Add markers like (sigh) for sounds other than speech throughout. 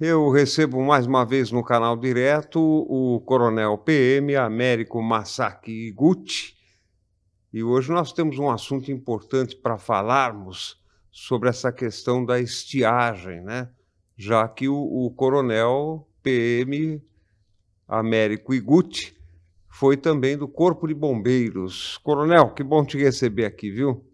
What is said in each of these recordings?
Eu recebo mais uma vez no canal direto o Coronel PM Américo Masaki Iguchi E hoje nós temos um assunto importante para falarmos sobre essa questão da estiagem, né? Já que o, o Coronel PM Américo Iguchi foi também do Corpo de Bombeiros. Coronel, que bom te receber aqui, viu?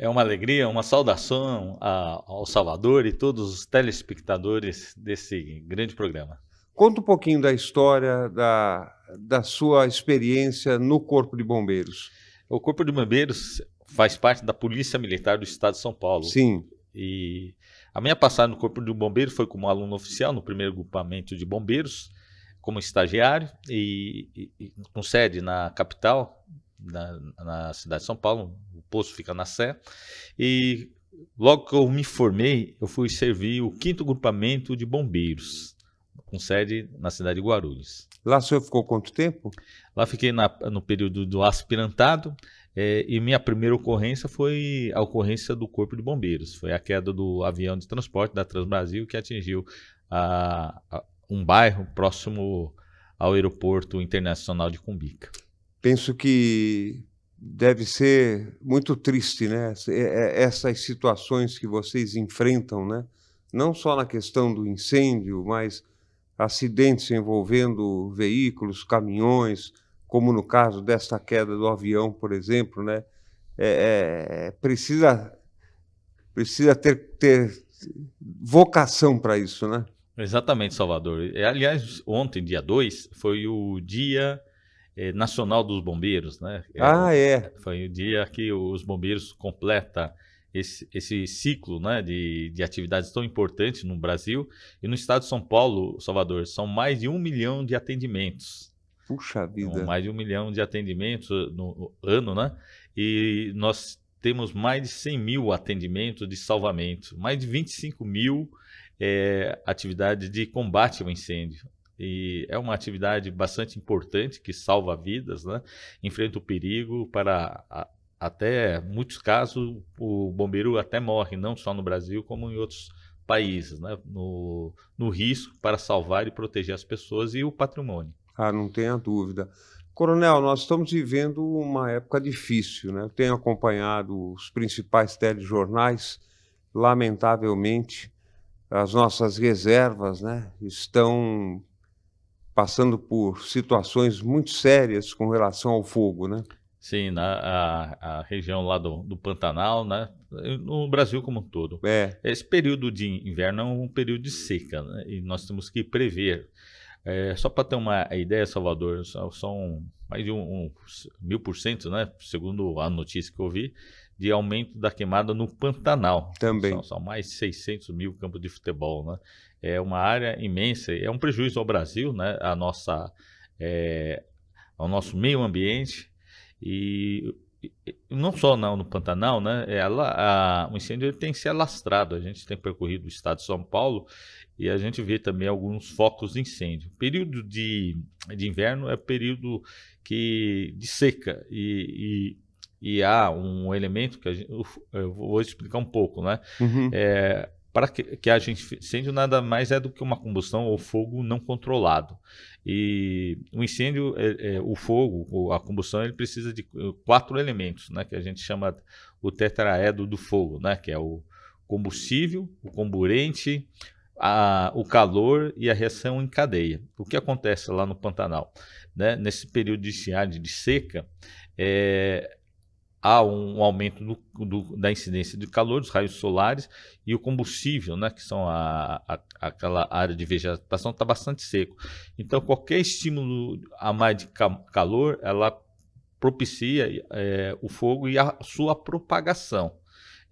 É uma alegria, uma saudação a, ao Salvador e todos os telespectadores desse grande programa. Conta um pouquinho da história, da, da sua experiência no Corpo de Bombeiros. O Corpo de Bombeiros faz parte da Polícia Militar do Estado de São Paulo. Sim. E a minha passagem no Corpo de Bombeiros foi como aluno oficial no primeiro grupamento de bombeiros, como estagiário e, e, e com sede na capital, na, na, cidade de São Paulo, posto fica na Sé. E logo que eu me formei, eu fui servir o quinto grupamento de bombeiros, com sede na cidade de Guarulhos. Lá o senhor ficou quanto tempo? Lá fiquei na, no período do aspirantado. É, e minha primeira ocorrência foi a ocorrência do Corpo de Bombeiros. Foi a queda do avião de transporte da Transbrasil que atingiu a, a, um bairro próximo ao aeroporto internacional de Cumbica. Penso que deve ser muito triste, né? É, é, essas situações que vocês enfrentam, né? Não só na questão do incêndio, mas acidentes envolvendo veículos, caminhões, como no caso desta queda do avião, por exemplo, né? É, é, precisa precisa ter, ter vocação para isso, né? Exatamente, Salvador. Aliás, ontem, dia 2, foi o dia eh, Nacional dos Bombeiros, né? É, ah, é. Foi o dia que os bombeiros completa esse, esse ciclo né, de, de atividades tão importantes no Brasil. E no estado de São Paulo, Salvador, são mais de um milhão de atendimentos. Puxa vida. Então, mais de um milhão de atendimentos eh, no ano, né? E nós temos mais de 100 mil atendimentos de salvamento, mais de 25 mil é, atividades de combate ao incêndio e é uma atividade bastante importante que salva vidas, né? enfrenta o perigo para a, até muitos casos o bombeiro até morre, não só no Brasil como em outros países, né? no, no risco para salvar e proteger as pessoas e o patrimônio. Ah, não tenha dúvida. Coronel, nós estamos vivendo uma época difícil, né? Eu tenho acompanhado os principais telejornais, lamentavelmente, as nossas reservas né, estão passando por situações muito sérias com relação ao fogo, né? Sim, na a, a região lá do, do, Pantanal, né? no Brasil como um todo. É. Esse período de inverno é um período de seca né? e nós temos que prever. É, só para ter uma ideia, Salvador, são mais de um, mil por cento, né? segundo a notícia que eu vi, de aumento da queimada no Pantanal. Também. São, são mais de 600 mil campos de futebol, né? é uma área imensa, é um prejuízo ao Brasil, né? A nossa, é, ao nosso meio ambiente e não só no Pantanal, né? Ela, a, o incêndio tem se alastrado. A gente tem percorrido o estado de São Paulo e a gente vê também alguns focos de incêndio. período de, de inverno é período que de seca e, e, e há um elemento que gente, eu vou explicar um pouco, né? Uhum. É, para que, que haja incêndio, nada mais é do que uma combustão ou fogo não controlado. E o incêndio, é, é, o fogo, a combustão, ele precisa de eh, quatro elementos, né, que a gente chama o tetraedro do fogo, né, que é o combustível, o comburente, a, o calor e a reação em cadeia. O que acontece lá no Pantanal? Né? Nesse período de estiagem, de seca, é, há um, aumento do, do, da incidência de calor, dos raios solares e o combustível, né, que são a, a, aquela área de vegetação, está bastante seco. Então, qualquer estímulo a mais de calor, ela propicia é, o fogo e a sua propagação.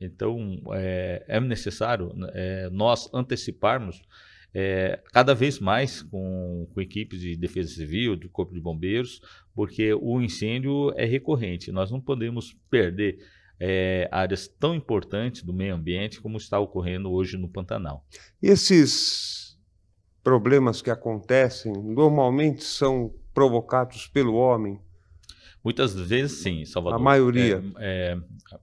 Então, é, é necessário né, é, nós anteciparmos é, cada vez mais com, com equipes de defesa civil, do corpo de bombeiros, porque o incêndio é recorrente. Nós não podemos perder é, áreas tão importantes do meio ambiente como está ocorrendo hoje no Pantanal. Esses problemas que acontecem normalmente são provocados pelo homem? Muitas vezes sim, Salvador. A maioria. É, é,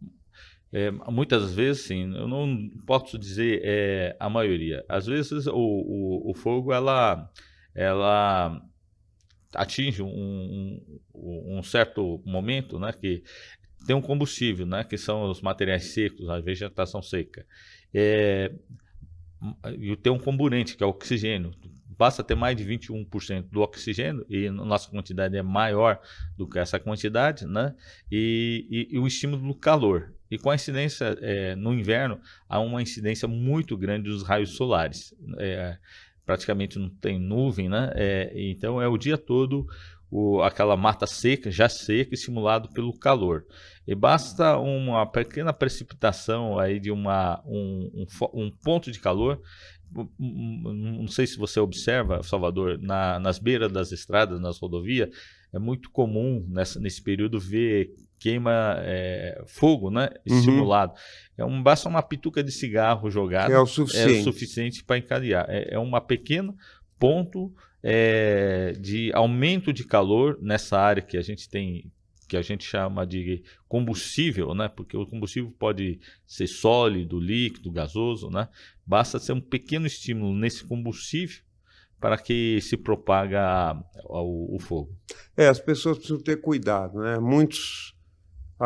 é, muitas vezes, sim, eu não posso dizer é, a maioria. Às vezes o, o, o fogo ela, ela atinge um, um, um, certo momento, né, que tem um combustível, né, que são os materiais secos, a vegetação seca. É, e tem um comburente, que é o oxigênio. Basta ter mais de 21% do oxigênio, e nossa quantidade é maior do que essa quantidade, né? E, e, e o estímulo do calor. E com a incidência é, no inverno, há uma incidência muito grande dos raios solares. É, praticamente não tem nuvem, né? É, então é o dia todo o, aquela mata seca, já seca, estimulado pelo calor. E basta uma pequena precipitação aí de uma, um, um, um ponto de calor. Não sei se você observa, Salvador, na, nas beiras das estradas, nas rodovias, é muito comum nessa, nesse período ver queima é, fogo, né? Uhum. Estimulado. Uhum. É um, basta uma pituca de cigarro jogada. É o suficiente. É o suficiente para encadear. É, é uma pequeno ponto é, de aumento de calor nessa área que a gente tem que a gente chama de combustível, né? Porque o combustível pode ser sólido, líquido, gasoso, né? Basta ser um pequeno estímulo nesse combustível para que se propaga o, o fogo. É, as pessoas precisam ter cuidado, né? Muitos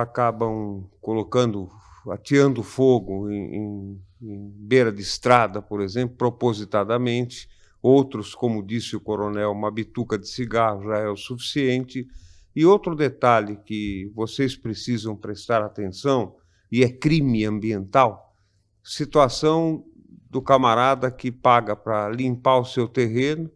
acabam colocando, ateando fogo em, em, em beira de estrada, por exemplo, propositadamente. Outros, como disse o coronel, uma bituca de cigarro já é o suficiente. E outro detalhe que vocês precisam prestar atenção, e é crime ambiental, situação do camarada que paga para limpar o seu terreno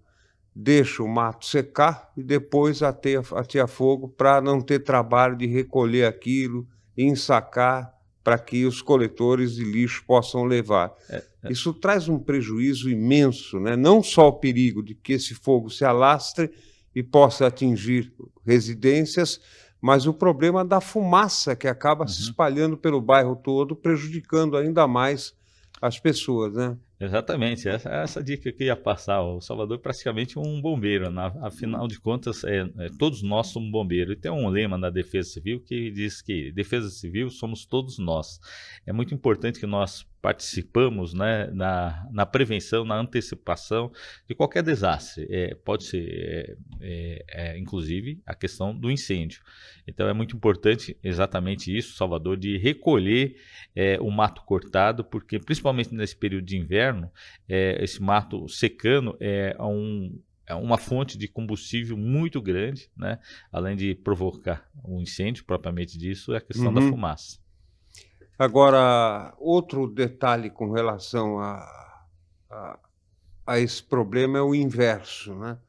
deixa o mato secar e depois ateia, fogo para não ter trabalho de recolher aquilo, ensacar para que os coletores de lixo possam levar. É, é. Isso traz um prejuízo imenso, né? não só o perigo de que esse fogo se alastre e possa atingir residências, mas o problema da fumaça que acaba uhum. se espalhando pelo bairro todo, prejudicando ainda mais as pessoas. Né? Exatamente, essa, essa dica que eu ia passar. O Salvador é praticamente um bombeiro, na, né? afinal de contas, é, é, todos nós somos bombeiros. E tem um lema da Defesa Civil que diz que Defesa Civil somos todos nós. É muito importante que nós participamos né, na, na prevenção, na antecipação de qualquer desastre. É, pode ser, é, é, é, inclusive, a questão do incêndio. Então é muito importante exatamente isso, Salvador, de recolher é, o mato cortado, porque principalmente nesse período de inverno, é, esse mato secando é um, uma fonte de combustível muito grande, né? além de provocar um incêndio propriamente disso, é a questão uhum. da fumaça. Agora, outro detalhe com relação a, a, a esse problema é o inverso. Né?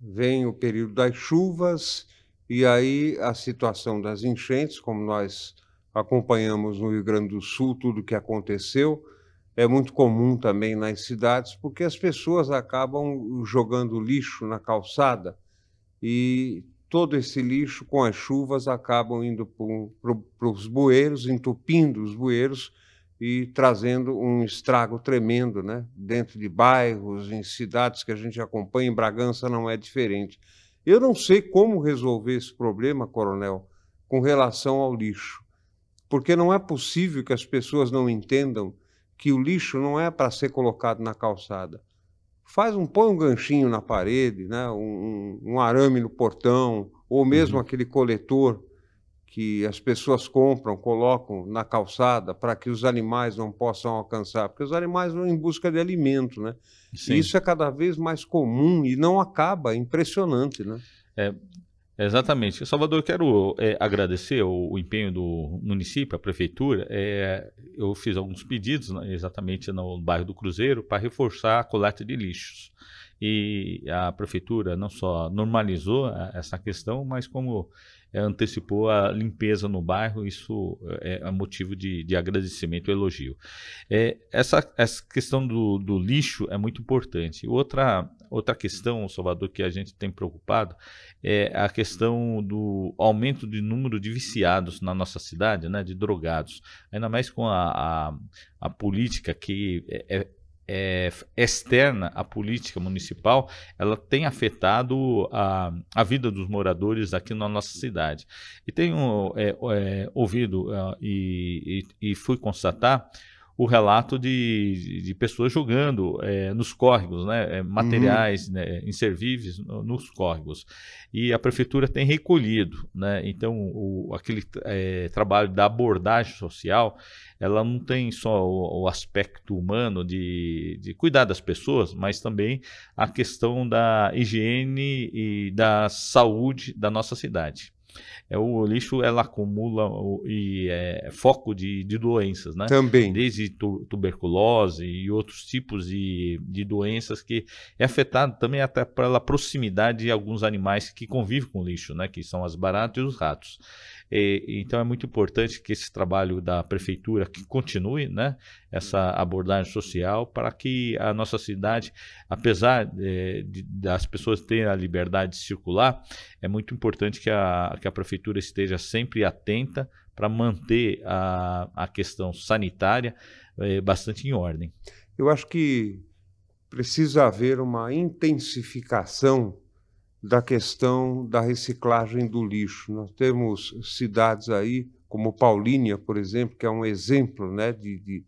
Vem o período das chuvas e aí a situação das enchentes, como nós acompanhamos no Rio Grande do Sul tudo o que aconteceu, é muito comum também nas cidades, porque as pessoas acabam jogando lixo na calçada e todo esse lixo com as chuvas acabam indo para os bueiros, entupindo os bueiros e trazendo um estrago tremendo, né? Dentro de bairros, em cidades que a gente acompanha, em Bragança não é diferente. Eu não sei como resolver esse problema, coronel, com relação ao lixo, porque não é possível que as pessoas não entendam que o lixo não é para ser colocado na calçada faz um põe um ganchinho na parede, né? um, um arame no portão, ou mesmo uhum. aquele coletor que as pessoas compram, colocam na calçada para que os animais não possam alcançar, porque os animais vão em busca de alimento, né? Sim. isso é cada vez mais comum e não acaba, é impressionante, né? É, Exatamente. Salvador, eu quero é, agradecer o, o, empenho do município, a prefeitura. É, eu fiz alguns pedidos né, exatamente no bairro do Cruzeiro para reforçar a coleta de lixos e a prefeitura não só normalizou é, essa questão, mas como é, antecipou a limpeza no bairro, isso é, é motivo de, de agradecimento e elogio. É, essa, essa questão do, do, lixo é muito importante. Outra, outra questão, Salvador, que a gente tem preocupado é a questão do aumento do número de viciados na nossa cidade, né, de drogados. Ainda mais com a, a, a política que é, é é, externa à política municipal, ela tem afetado a, a vida dos moradores aqui na nossa cidade. E tenho é, é, ouvido é, e, e, e, fui constatar o relato de, de pessoas jogando é, nos córregos, né, é, uhum. materiais uhum. né, inservíveis nos córregos. E a prefeitura tem recolhido. Né, então, o, aquele trabalho da abordagem social ela não tem só o, o aspecto humano de, de cuidar das pessoas, mas também a questão da higiene e da saúde da nossa cidade. É, o lixo ela acumula o, e é foco de, de doenças, né? Também. Desde tu, tuberculose e outros tipos de, de doenças que é afetado também até pela proximidade de alguns animais que convivem com o lixo, né? Que são as baratas e os ratos. E, então é muito importante que esse trabalho da prefeitura que continue, né? Essa abordagem social para que a nossa cidade, apesar é, de, das pessoas terem a liberdade de circular, é muito importante que a, que a prefeitura esteja sempre atenta para manter a, a questão sanitária é, bastante em ordem. Eu acho que precisa haver uma intensificação da questão da reciclagem do lixo. Nós temos cidades aí, como Paulínia, por exemplo, que é um exemplo né, de, de,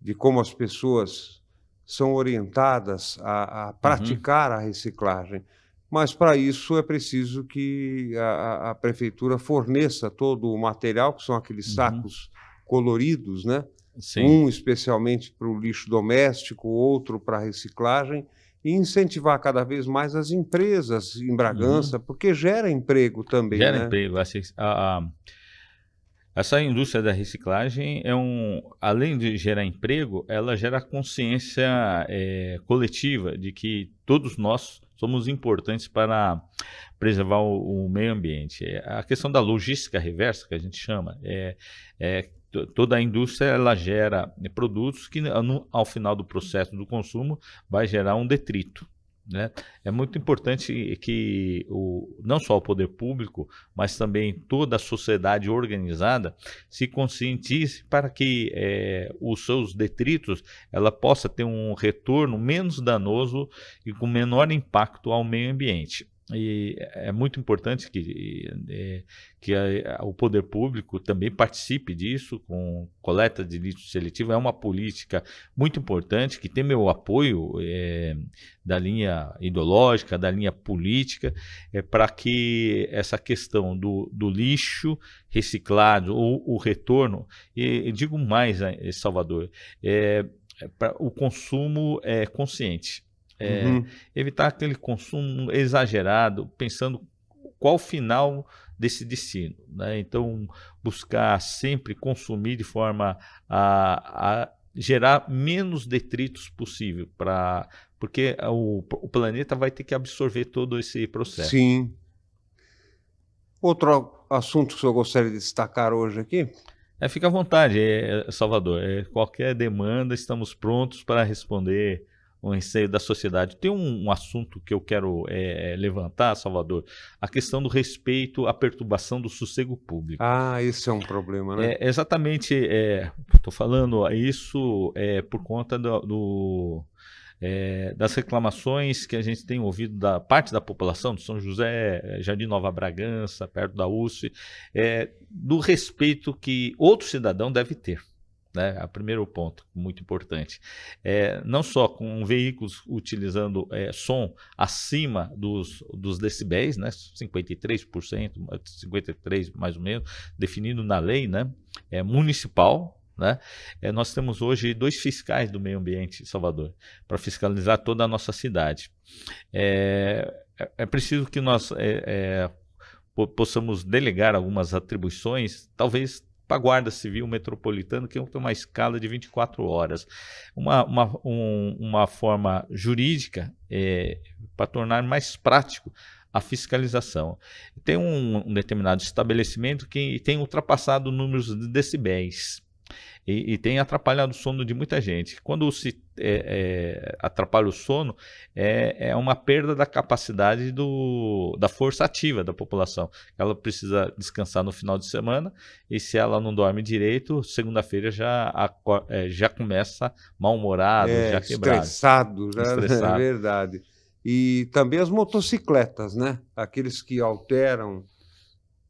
de como as pessoas são orientadas a, a uhum. praticar uhum. a reciclagem. Mas para isso é preciso que a, a, prefeitura forneça todo o material, que são aqueles uhum. sacos coloridos, né? Sim. Um especialmente para o lixo doméstico, outro para reciclagem e incentivar cada vez mais as empresas em Bragança, uhum. porque gera emprego também. Gera né? emprego. A, a, essa indústria da reciclagem é um, além de gerar emprego, ela gera consciência é, coletiva de que todos nós somos importantes para preservar o, o, meio ambiente. A questão da logística reversa, que a gente chama, é, é toda a indústria ela gera produtos que ao final do processo do consumo vai gerar um detrito. Né? É muito importante que o, não só o poder público, mas também toda a sociedade organizada se conscientize para que é, os seus detritos ela possa ter um retorno menos danoso e com menor impacto ao meio ambiente. E é muito importante que, é, que a, a, o poder público também participe disso, com coleta de lixo seletivo. É uma política muito importante que tem meu apoio é, da linha ideológica, da linha política, é, para que essa questão do, do lixo reciclado ou o retorno, e, e digo mais, né, Salvador, é, é, pra, o consumo é consciente é, uhum. Evitar aquele consumo exagerado, pensando qual o final desse destino. Né? Então, buscar sempre consumir de forma a, a gerar menos detritos possível, pra, porque o, o planeta vai ter que absorver todo esse processo. Sim. Outro assunto que o senhor gostaria de destacar hoje aqui? É, fica à vontade, é, Salvador. É, qualquer demanda, estamos prontos para responder o receio da sociedade. Tem um, um assunto que eu quero é, é, levantar, Salvador, a questão do respeito à perturbação do sossego público. Ah, isso é um problema, né? É, exatamente, estou é, falando é isso é, por conta do, do é, das reclamações que a gente tem ouvido da parte da população de São José, Jardim Nova Bragança, perto da USP, é, do respeito que outro cidadão deve ter né? A primeiro ponto muito importante, é, não só com veículos utilizando é, som acima dos, dos decibéis, né? 53%, 53 mais ou menos, definido na lei, né? É, municipal, né? É, nós temos hoje dois fiscais do meio ambiente em Salvador para fiscalizar toda a nossa cidade. É, é, é preciso que nós é, é possamos delegar algumas atribuições, talvez para a Guarda Civil Metropolitana, que é uma escala de 24 horas. Uma, uma, um, uma forma jurídica é, para tornar mais prático a fiscalização. Tem um, um determinado estabelecimento que tem ultrapassado números de decibéis. E, e, tem atrapalhado o sono de muita gente. Quando se é, é, atrapalha o sono, é, é, uma perda da capacidade do, da força ativa da população. Ela precisa descansar no final de semana e se ela não dorme direito, segunda-feira já, é, já começa mal-humorado, é, já quebrado. Estressado, já, né? estressado, (laughs) é verdade. E também as motocicletas, né? Aqueles que alteram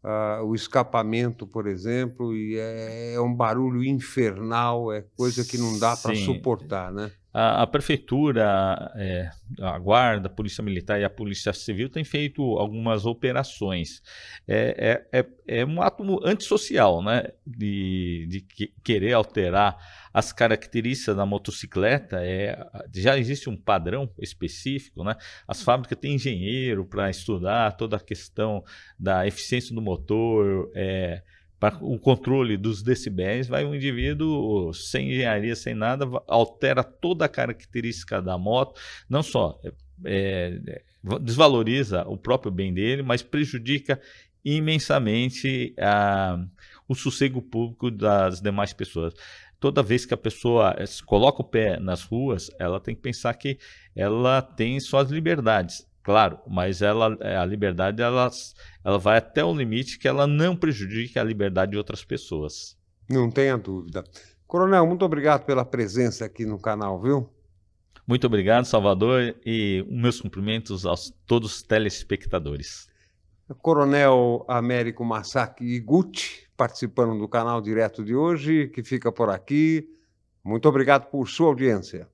uh, o escapamento, por exemplo, e é, é, um barulho infernal, é coisa que não dá para suportar, né? a, a prefeitura, é, a guarda, a polícia militar e a polícia civil têm feito algumas operações. É, é, é, é um ato antissocial, né? De, de que, querer alterar as características da motocicleta. É, já existe um padrão específico, né? As fábricas têm engenheiro para estudar toda a questão da eficiência do motor. É, para o controle dos decibéis, vai um indivíduo sem engenharia, sem nada, altera toda a característica da moto, não só é, é desvaloriza o próprio bem dele, mas prejudica imensamente a, o sossego público das demais pessoas. Toda vez que a pessoa eh, coloca o pé nas ruas, ela tem que pensar que ela tem suas liberdades claro, mas ela, é, a liberdade ela, ela vai até o limite que ela não prejudique a liberdade de outras pessoas. Não tenha dúvida. Coronel, muito obrigado pela presença aqui no canal, viu? Muito obrigado, Salvador, e meus cumprimentos a todos os telespectadores. Coronel Américo Massaki Iguchi, participando do canal direto de hoje, que fica por aqui. Muito obrigado por sua audiência.